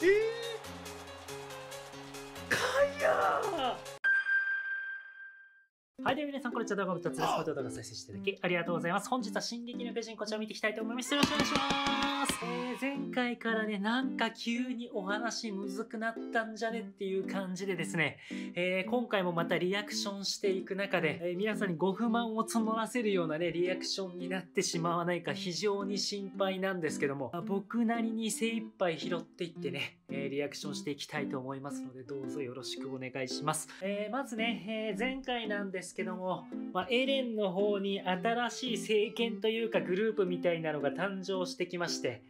えーはい、では皆さん、こんにちは。動画2つです。また動画再生していただきありがとうございます。本日は進撃の巨人、こちらを見ていきたいと思います。よろしくお願いします。えー、前回からね、なんか急にお話むずくなったんじゃねっていう感じでですね、えー、今回もまたリアクションしていく中で、えー、皆さんにご不満を募らせるようなね、リアクションになってしまわないか非常に心配なんですけども、ま僕なりに精一杯拾っていってね、えリアクションしていきたいと思いますので、どうぞよろしくお願いします。えまずね、え前回なんですけども、まあ、エレンの方に新しい政権というかグループみたいなのが誕生してきまして、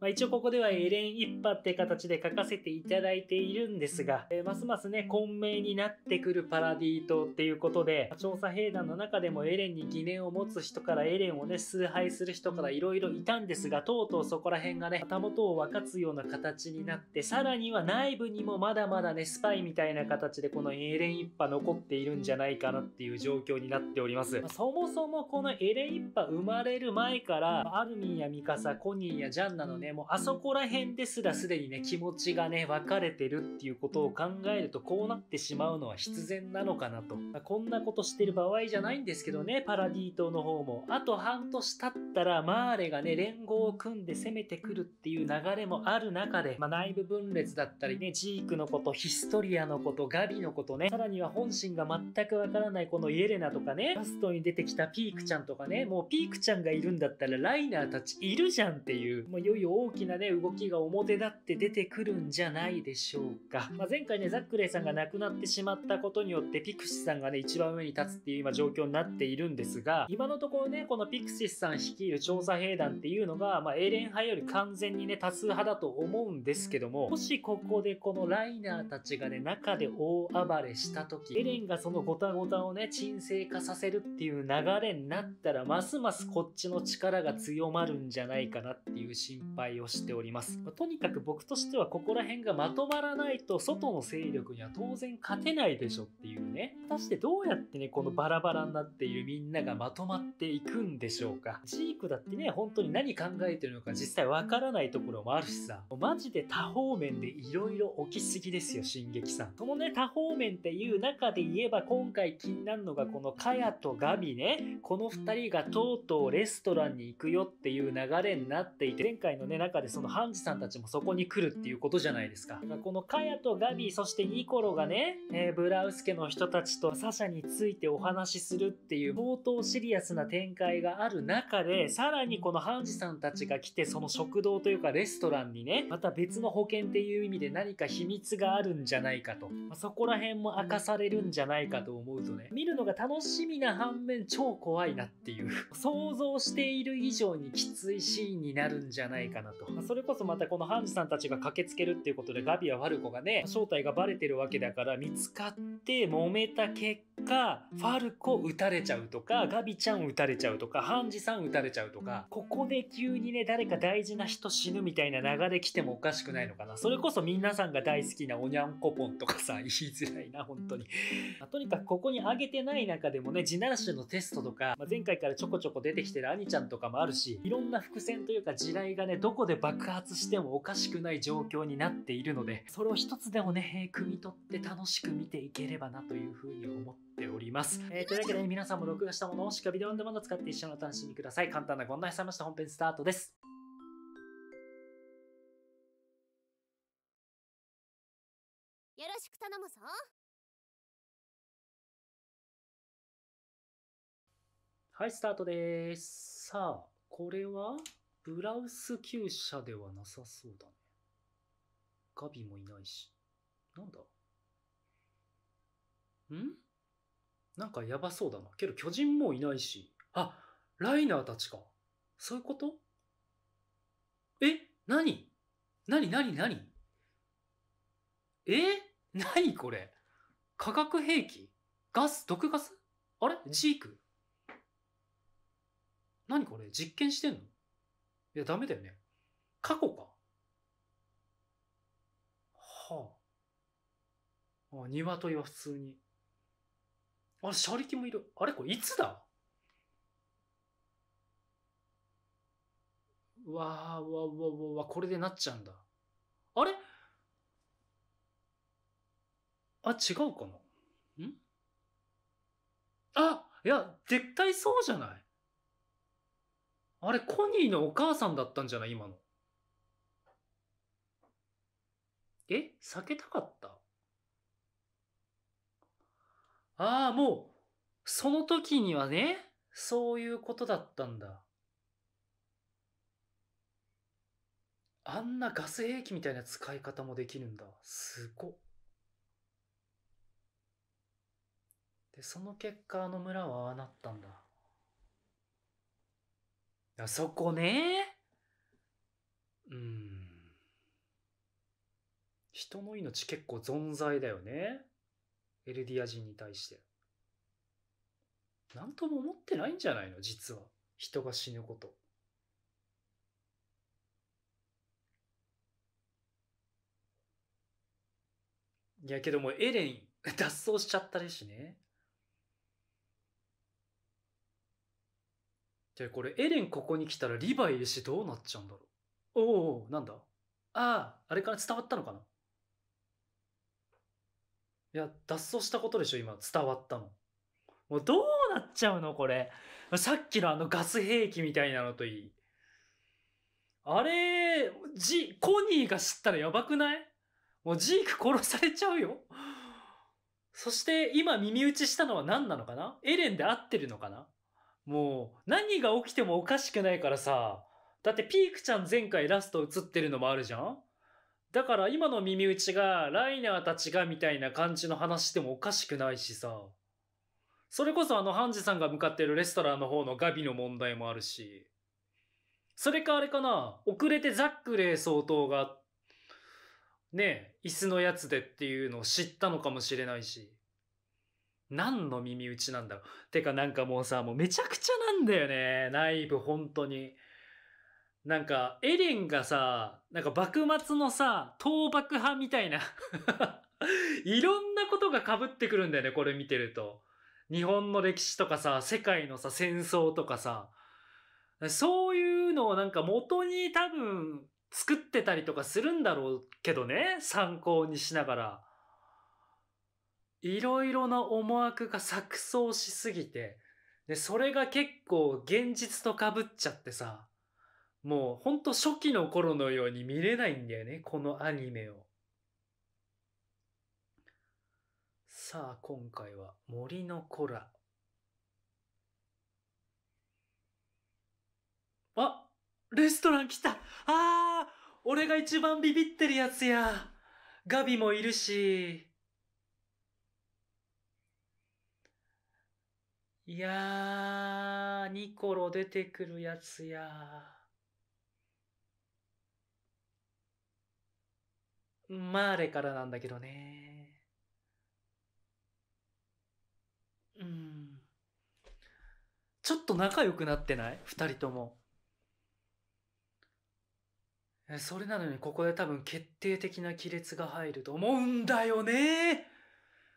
まあ、一応ここではエレン一派って形で書かせていただいているんですが、えー、ますますね、混迷になってくるパラディ島っていうことで、調査兵団の中でもエレンに疑念を持つ人からエレンをね、崇拝する人から色々いたんですが、とうとうそこら辺がね、旗元を分かつような形になって、さらには内部にもまだまだね、スパイみたいな形でこのエレン一派残っているんじゃないかなっていう状況になっております。まあ、そもそもこのエレン一派生まれる前から、アルミンやミカサ、コニーやジャンナのね、もうあそこら辺ですらすでにね、気持ちがね、分かれてるっていうことを考えると、こうなってしまうのは必然なのかなと。まあ、こんなことしてる場合じゃないんですけどね、パラディ島の方も。あと半年経ったら、マーレがね、連合を組んで攻めてくるっていう流れもある中で、まあ、内部分裂だったりね、ジークのこと、ヒストリアのこと、ガビのことね、さらには本心が全くわからないこのイエレナとかね、ラストに出てきたピークちゃんとかね、もうピークちゃんがいるんだったらライナーたちいるじゃんっていう、もういよいよ大きなね、動きが表立って出てくるんじゃないでしょうか。まあ、前回ね、ザックレイさんが亡くなってしまったことによって、ピクシスさんがね、一番上に立つっていう今状況になっているんですが、今のところね、このピクシスさん率いる調査兵団っていうのが、まあ、エレン派より完全にね、多数派だと思うんですけども、もしここでこのライナーたちがね、中で大暴れした時、エレンがそのゴタゴタをね、沈静化させるっていう流れになったら、ますますこっちの力が強まるんじゃないかなっていう心配をしております。まあ、とにかく僕としてはここら辺がまとまらないと外の勢力には当然勝てないでしょっていうね。果たしてどうやってね、このバラバラになっているみんながまとまっていくんでしょうか。ジークだってね、本当に何考えてるのか実際わからないところもあるしさ、マジで多方面でいろいろ起きすぎですよ、進撃さん。そのね、多方面っていう中で言えば今回気になるのがこのカヤとガミね、この2人がとうとうレストランに行くよっていう流れになっていて、前回のね、中でそのハンジさんたちもそこに来るっていうことじゃないですか。このカヤとガビ、そしてニコロがね、えー、ブラウス家の人たちとサシャについてお話しするっていう相当シリアスな展開がある中で、さらにこのハンジさんたちが来て、その食堂というかレストランにね、また別の保険っていう意味で何か秘密があるんじゃないかと。まそこら辺も明かされるんじゃないかと思うとね、見るのが楽しみな反面超怖いなっていう。想像している以上にきついシーンになるんじゃないかかなと。それこそまたこのハンジさんたちが駆けつけるっていうことでガビやワルコがね、正体がバレてるわけだから見つかって揉めた結果か、ファルコ打たれちゃうとか、ガビちゃん撃たれちゃうとか、ハンジさん撃たれちゃうとか、ここで急にね、誰か大事な人死ぬみたいな流れ来てもおかしくないのかな。それこそ皆さんが大好きなおにゃんこぽんとかさ、言いづらいな、本当に。まあ、とにかくここに挙げてない中でもね、地ならしのテストとか、まあ、前回からちょこちょこ出てきてる兄ちゃんとかもあるし、いろんな伏線というか地雷がね、どこで爆発してもおかしくない状況になっているので、それを一つでもね、汲み取って楽しく見ていければなというふうに思ってております。えー、というわけで、皆さんも録画したものをしかビデオオンデマンド使って一緒にお楽しみください。簡単なご案内されました本編スタートです。よろしく頼むぞ。はい、スタートです。さあ、これはブラウス旧車ではなさそうだね。ガビもいないし。なんだんなんかやばそうだな。けど巨人もいないし。あ、ライナーたちか。そういうことえ何何何何え何これ化学兵器ガス毒ガスあれジーク何これ実験してんのいや、ダメだよね。過去か。はあ。あ、鶏は普通にあれ、シャリキもいる。あれこれいつだわあ、わわわわ、これでなっちゃうんだ。あれあ、違うかなんあ、いや、絶対そうじゃない。あれ、コニーのお母さんだったんじゃない今の。え避けたかったああ、もう、その時にはね、そういうことだったんだ。あんなガス兵器みたいな使い方もできるんだ。すごっ。で、その結果、あの村はああなったんだ。あそこね。うん。人の命結構存在だよね。エルディア人に対して。何とも思ってないんじゃないの実は。人が死ぬこと。いやけどもエレン脱走しちゃったでしね。でこれエレンここに来たらリヴァイいるしどうなっちゃうんだろう。おおなんだあああれから伝わったのかないや、脱走したことでしょ、今、伝わったの。もうどうなっちゃうの、これ。さっきのあのガス兵器みたいなのといい。あれ、ジ、コニーが知ったらやばくないもうジーク殺されちゃうよ。そして今耳打ちしたのは何なのかなエレンで合ってるのかなもう何が起きてもおかしくないからさ。だってピークちゃん前回ラスト映ってるのもあるじゃんだから今の耳打ちがライナーたちがみたいな感じの話してもおかしくないしさ。それこそあのハンジさんが向かってるレストランの方のガビの問題もあるし。それかあれかな、遅れてザックレイ総統が、ね椅子のやつでっていうのを知ったのかもしれないし。何の耳打ちなんだろう。てかなんかもうさ、もうめちゃくちゃなんだよね。内部本当に。なんか、エレンがさ、なんか幕末のさ、倒幕派みたいな いろんなことが被ってくるんだよね、これ見てると。日本の歴史とかさ、世界のさ、戦争とかさ、そういうのをなんか元に多分作ってたりとかするんだろうけどね、参考にしながら。いろいろな思惑が錯綜しすぎて、で、それが結構現実と被っちゃってさ、もうほんと初期の頃のように見れないんだよね、このアニメを。さあ、今回は森の子ら。あレストラン来たああ俺が一番ビビってるやつやガビもいるし。いやー、ニコロ出てくるやつやマーレからなんだけどね。うん。ちょっと仲良くなってない二人とも。それなのにここで多分決定的な亀裂が入ると思うんだよね。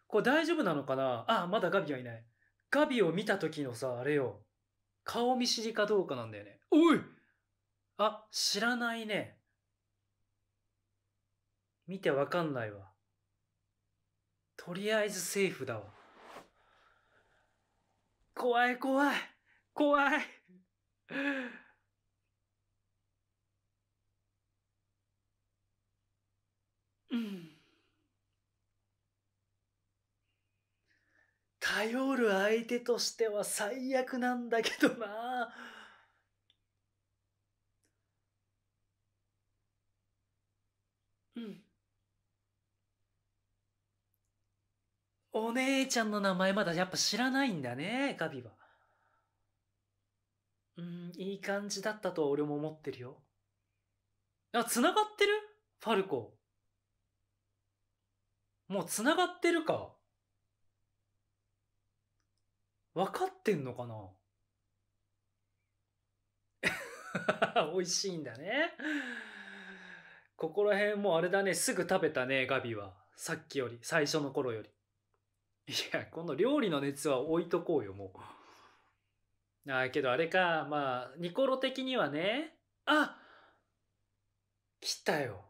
これ大丈夫なのかなあ、まだガビはいない。ガビを見た時のさ、あれよ。顔見知りかどうかなんだよね。おいあ、知らないね。見てわかんないわ。とりあえずセーフだわ。怖い怖い怖いうん。頼る相手としては最悪なんだけどな。お姉ちゃんの名前まだやっぱ知らないんだね、ガビは。うん、いい感じだったと俺も思ってるよ。あ、繋がってるファルコ。もう繋がってるか。分かってんのかな 美味しいんだね。ここら辺もうあれだね、すぐ食べたね、ガビは。さっきより、最初の頃より。いや、この料理の熱は置いとこうよ、もう。ああ、けどあれか、まあ、ニコロ的にはね、あ来たよ。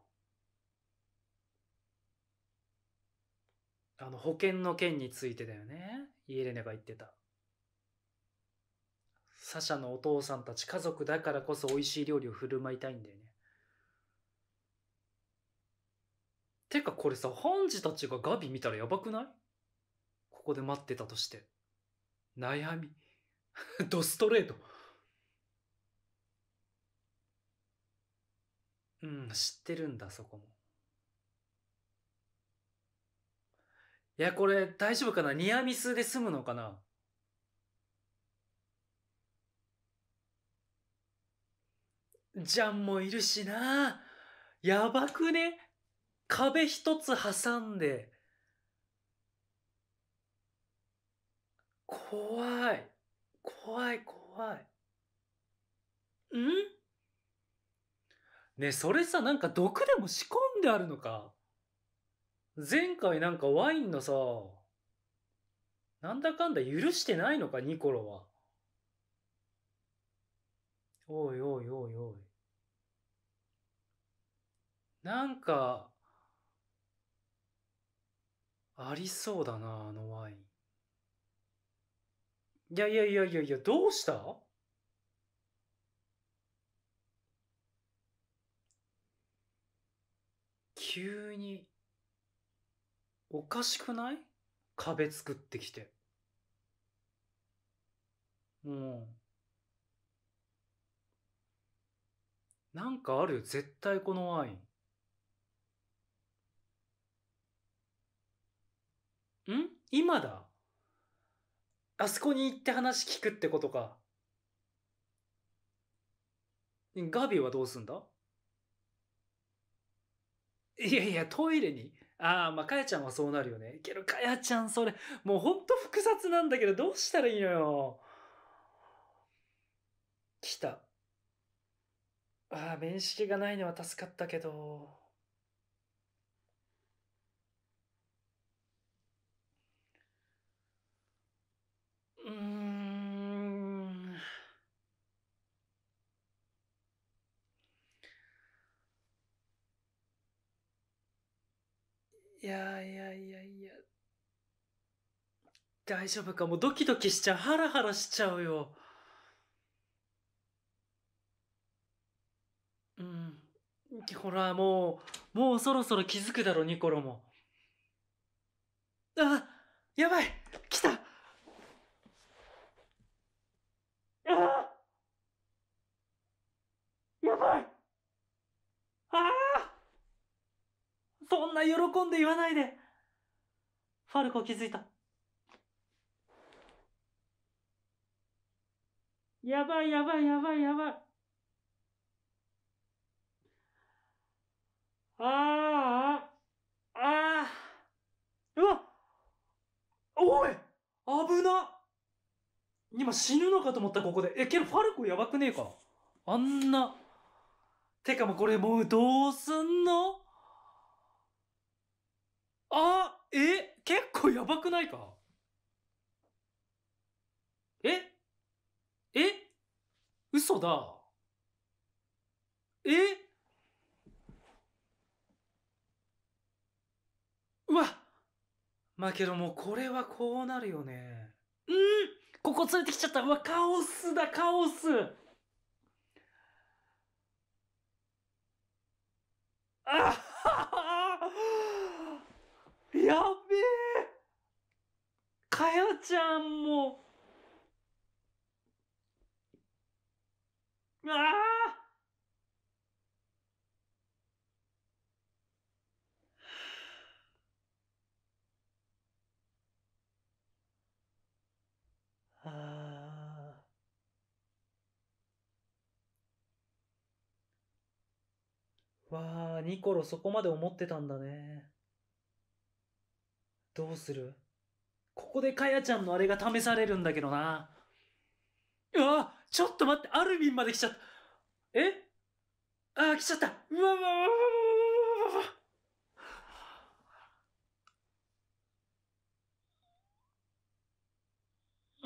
あの、保険の件についてだよね。イエレネが言ってた。サシャのお父さんたち家族だからこそ美味しい料理を振る舞いたいんだよね。てかこれさ、ハンジたちがガビ見たらやばくないここで待ってたとして。悩み。ドストレート。うん、知ってるんだ、そこも。いや、これ大丈夫かなニアミスで済むのかなジャンもいるしなやばくね壁一つ挟んで、怖い怖い怖いんねそれさなんか毒でも仕込んであるのか前回なんかワインのさなんだかんだ許してないのかニコロはおいおいおいおいなんかありそうだなあのワインいやいやいやいやいや、どうした急に、おかしくない壁作ってきて。もう。なんかあるよ、絶対このワイン。ん今だあそこに行って話聞くってことか。ガビはどうすんだいやいや、トイレに。ああ、まあ、かやちゃんはそうなるよね。けど、かやちゃん、それ、もうほんと複雑なんだけど、どうしたらいいのよ。来た。ああ、面識がないのは助かったけど。うん。いやいやいやいや。大丈夫かもうドキドキしちゃう。ハラハラしちゃうよ。うん。ほら、もう、もうそろそろ気づくだろ、ニコロも。あやばいそんな喜んで言わないで。ファルコ気づいた。やばいやばいやばいやばい。ああ、ああ、うわおい危な今死ぬのかと思ったここで。え、けどファルコやばくねえかあんな。てかもうこれもうどうすんのあえ結構やばくないかええ嘘だえうわまあけどもうこれはこうなるよね。うんここ連れてきちゃったうわ、カオスだ、カオスあははやべえかよちゃんもああわあ、ニコロそこまで思ってたんだね。どうするここでかやちゃんのあれが試されるんだけどな。うわちょっと待って、アルミンまで来ちゃった。えあ来ちゃった。うわうわうわ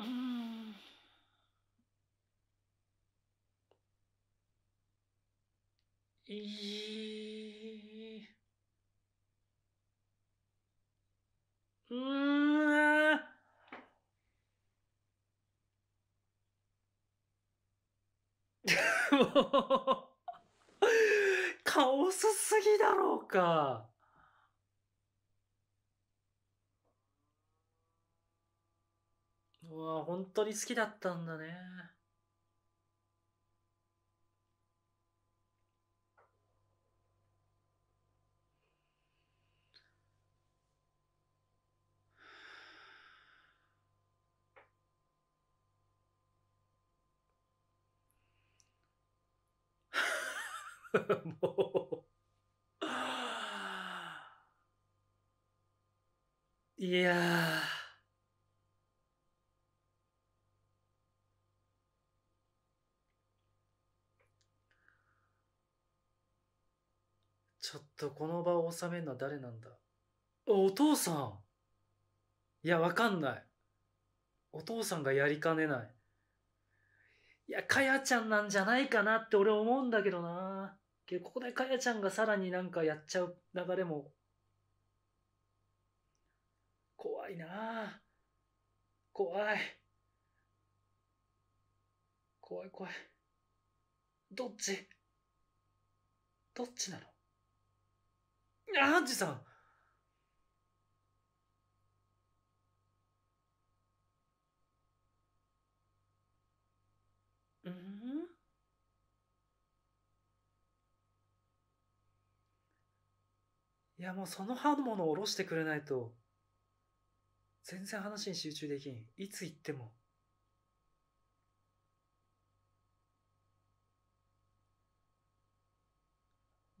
うわうわうわうん。いい。うーん。もう、カオスすぎだろうか。うわ、本当に好きだったんだね。もう。いやちょっとこの場を収めるのは誰なんだお父さんいや、わかんない。お父さんがやりかねない。いや、かやちゃんなんじゃないかなって俺思うんだけどな。けど、ここでかやちゃんがさらになんかやっちゃう流れも、怖いな怖い。怖い怖い。どっちどっちなのアンジさんいやもうその刃物を下ろしてくれないと、全然話に集中できん。いつ行っても。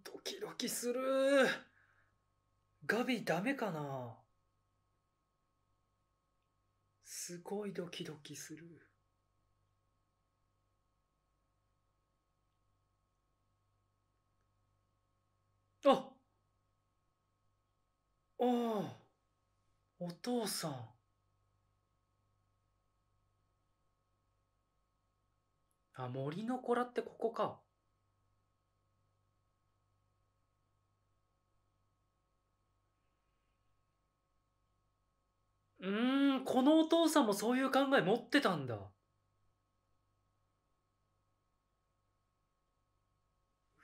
ドキドキするガビダメかなすごいドキドキする。あおおお父さんあ森の子らってここかうんこのお父さんもそういう考え持ってたんだ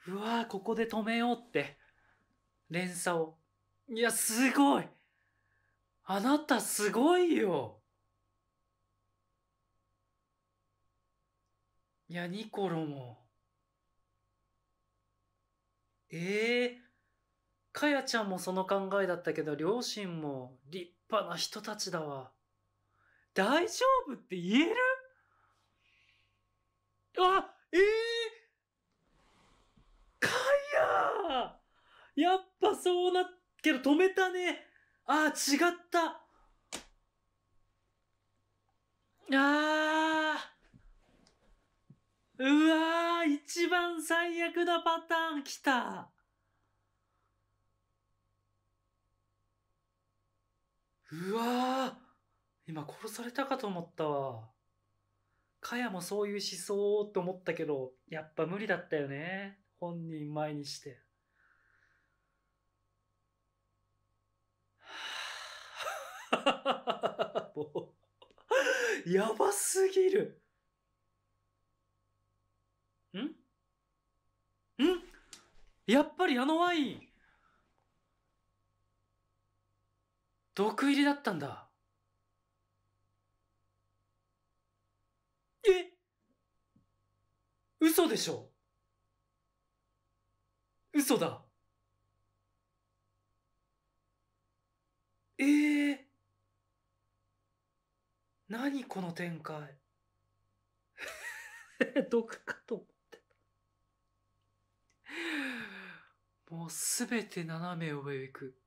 うわここで止めようって連鎖を。いや、すごいあなたすごいよいや、ニコロも。ええー、かやちゃんもその考えだったけど、両親も立派な人たちだわ。大丈夫って言えるあ、ええー、かややっぱそうなったけど止めたね。あー、違った。ああ。うわー、一番最悪なパターン来た。うわー。今殺されたかと思ったわ。かやもそういう思想と思ったけど、やっぱ無理だったよね。本人前にして。もう やばすぎる。んんやっぱりあのワイン毒入りだったんだ。え嘘でしょ嘘だ。ええー何この展開 毒かと思ってた。もうすべて斜め上へ行く。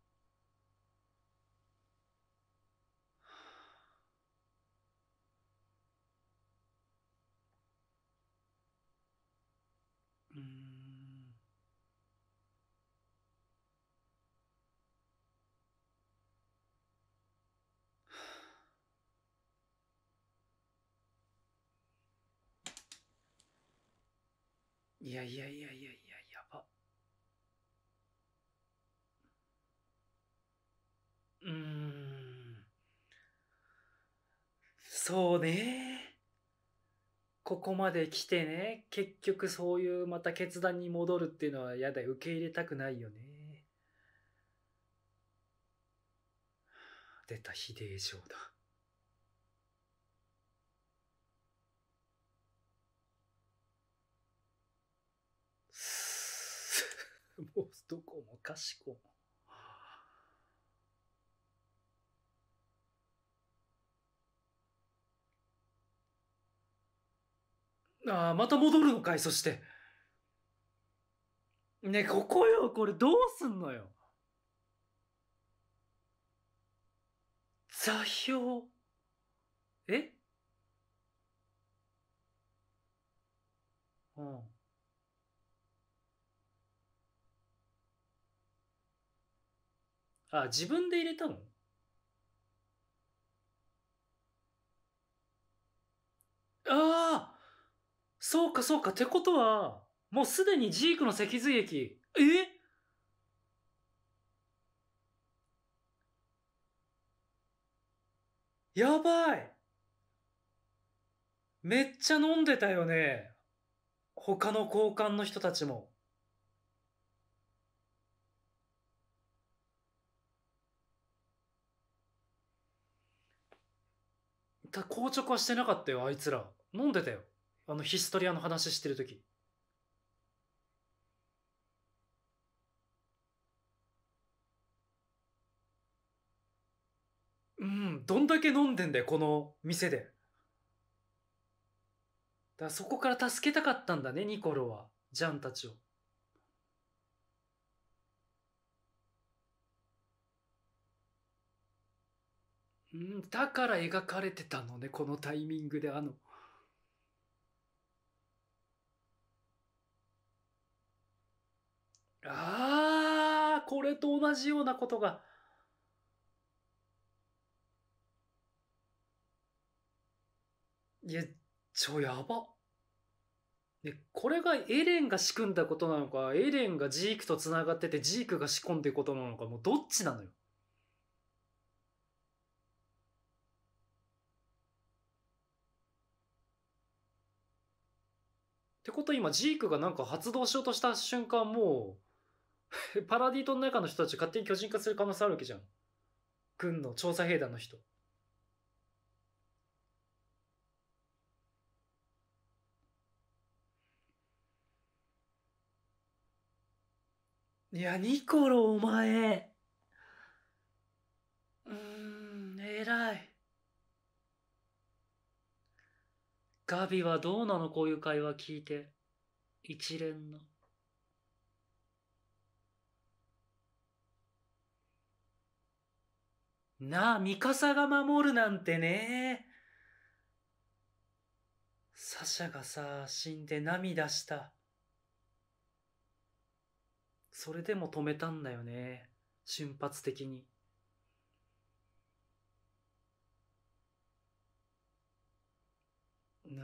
いやいやいやいやいや、やば。うん。そうね。ここまで来てね、結局そういうまた決断に戻るっていうのは嫌だ受け入れたくないよね。出た、非冷症だ。もうどこもかしこも。ああ、また戻るのかい、そして。ねここよ、これどうすんのよ。座標。えうん。あ、自分で入れたのああそうかそうか。ってことは、もうすでにジークの脊髄液。えやばいめっちゃ飲んでたよね。他の交換の人たちも。硬直はしてなかったよ、あいつら。飲んでたよ。あのヒストリアの話してる時うん、どんだけ飲んでんだよ、この店で。だからそこから助けたかったんだね、ニコロは。ジャンたちを。うんだから描かれてたのねこのタイミングであの。ああこれと同じようなことが。いやちょやば。ね、これがエレンが仕組んだことなのかエレンがジークとつながっててジークが仕込んでることなのかもうどっちなのよ。ってこと今ジークがなんか発動しようとした瞬間もう パラディトの中の人たち勝手に巨人化する可能性あるわけじゃん軍の調査兵団の人いや、ニコロ、お前。うーん、偉い。ガビはどうなのこういう会話聞いて。一連の。なあ、ミカサが守るなんてね。サシャがさ、死んで涙した。それでも止めたんだよね。瞬発的に。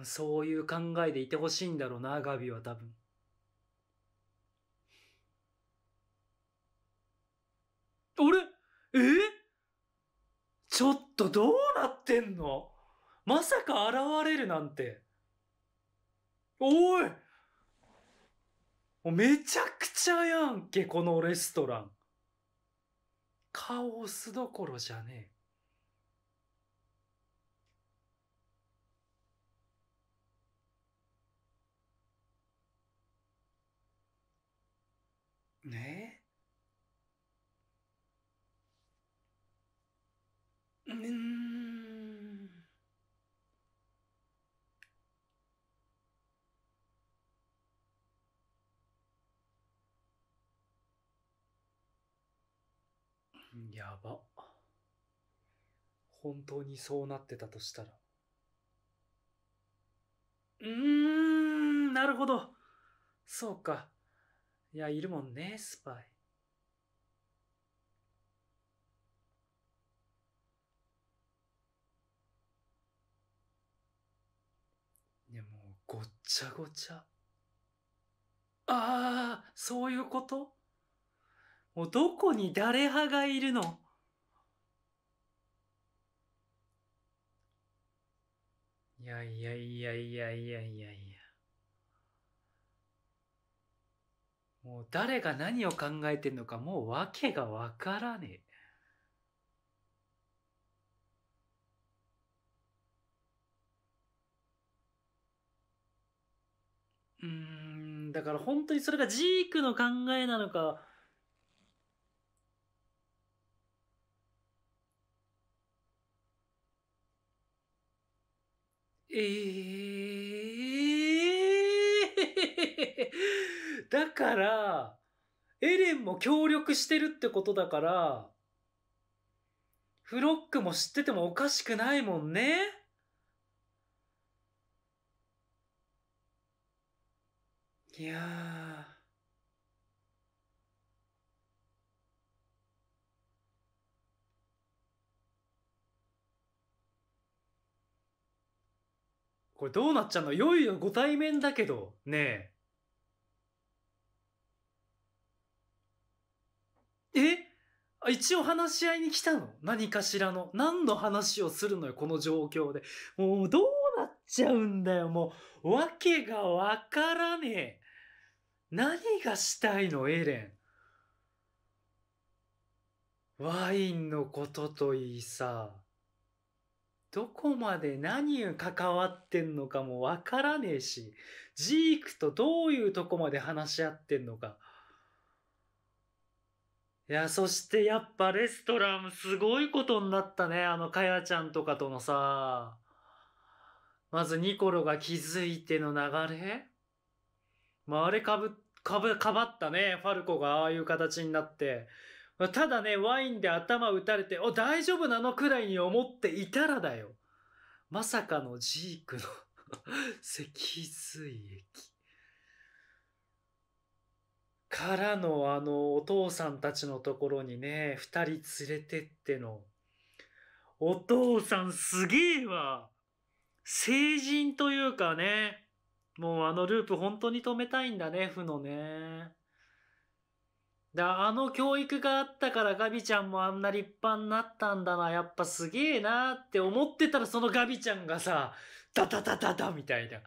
そういう考えでいてほしいんだろうな、ガビは多分。あれえちょっとどうなってんのまさか現れるなんて。おいめちゃくちゃやんけ、このレストラン。カオスどころじゃねえ。ねうんやば本当にそうなってたとしたらうーんなるほどそうかいや、いるもんね、スパイ。いや、もう、ごっちゃごちゃ。ああ、そういうこともう、どこに誰派がいるのいやいやいやいやいやいやいや。もう誰が何を考えてるのかもう訳がわからねえ。うんだから本当にそれがジークの考えなのかええーだから、エレンも協力してるってことだから、フロックも知っててもおかしくないもんね。いやこれどうなっちゃうのいよいよご対面だけど、ねえ。え一応話し合いに来たの何かしらの。何の話をするのよ、この状況で。もうどうなっちゃうんだよ、もう。わけがわからねえ。何がしたいの、エレン。ワインのことといいさ、どこまで何が関わってんのかもわからねえし、ジークとどういうとこまで話し合ってんのか。いや、そしてやっぱレストランすごいことになったね。あの、かやちゃんとかとのさ、まずニコロが気づいての流れまあ、あれかぶ、かぶ、かばったね。ファルコがああいう形になって。ただね、ワインで頭打たれて、お、大丈夫なのくらいに思っていたらだよ。まさかのジークの 脊髄液。からのあのお父さんたちのところにね、二人連れてっての。お父さんすげえわ。成人というかね、もうあのループ本当に止めたいんだね、負のね。だあの教育があったからガビちゃんもあんな立派になったんだな、やっぱすげえなって思ってたらそのガビちゃんがさ、ダダダダダみたいな。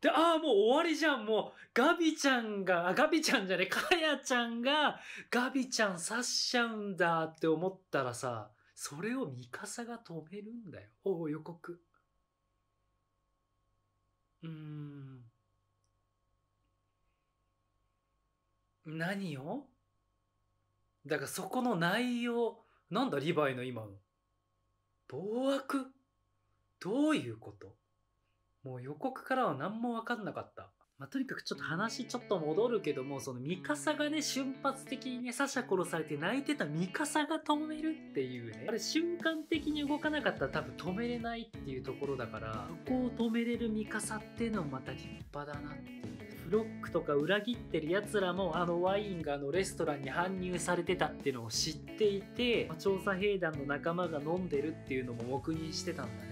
で、ああ、もう終わりじゃん、もう、ガビちゃんが、あ、ガビちゃんじゃねえ、カヤちゃんが、ガビちゃん刺しちゃうんだって思ったらさ、それをミカサが止めるんだよ。おお、予告。うーん。何をだからそこの内容、なんだリヴァイの今の。暴悪どういうこともう予告からは何も分かんなかった。まあ、とにかくちょっと話ちょっと戻るけども、そのミカサがね、瞬発的にね、サシャ殺されて泣いてたミカサが止めるっていうね、あれ瞬間的に動かなかったら多分止めれないっていうところだから、そこを止めれるミカサっていうのもまた立派だなっていう。フロックとか裏切ってるやつらもあのワインがあのレストランに搬入されてたっていうのを知っていて調査兵団の仲間が飲んでるっていうのも黙認してたんだ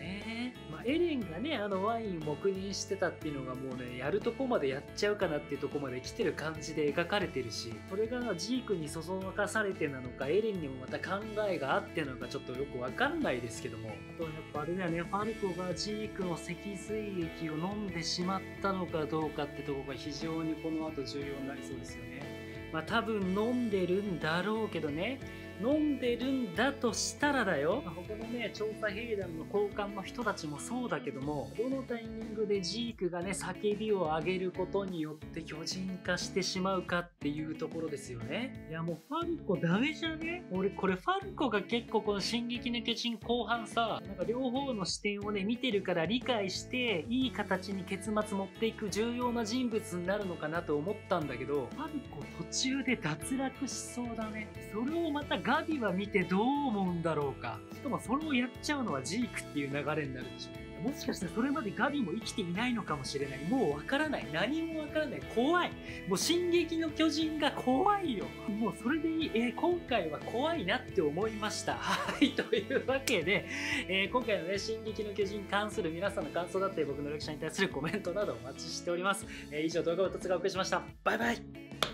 エレンがねあのワインを黙認してたっていうのがもうねやるとこまでやっちゃうかなっていうとこまで来てる感じで描かれてるしこれがジークにそそのかされてなのかエレンにもまた考えがあってなのかちょっとよくわかんないですけどもあとやっぱあれだよねファルコがジークの脊髄液を飲んでしまったのかどうかってとこが非常にこの後重要になりそうですよねまあ多分飲んでるんだろうけどね飲んでるんだとしたらだよ、ま他のね調査兵団の交換の人たちもそうだけどもどのタイミングでジークがね叫びを上げることによって巨人化してしまうかっていうところですよねいやもうファルコダメじゃね俺これファルコが結構この「進撃の巨人」後半さなんか両方の視点をね見てるから理解していい形に結末持っていく重要な人物になるのかなと思ったんだけどファルコ途中で脱落しそうだねそれをまたガビは見てどう思うんだろうかしかもそれをやっちゃうのはジークっていう流れになるでしょもしかしたらそれまでガビも生きていないのかもしれないもうわからない何もわからない怖いもう「進撃の巨人」が怖いよもうそれでいい、えー、今回は怖いなって思いました はいというわけで、えー、今回のね「進撃の巨人」に関する皆さんの感想だったり僕の読者に対するコメントなどお待ちしております、えー、以上動画を2つがお送りしましたバイバイ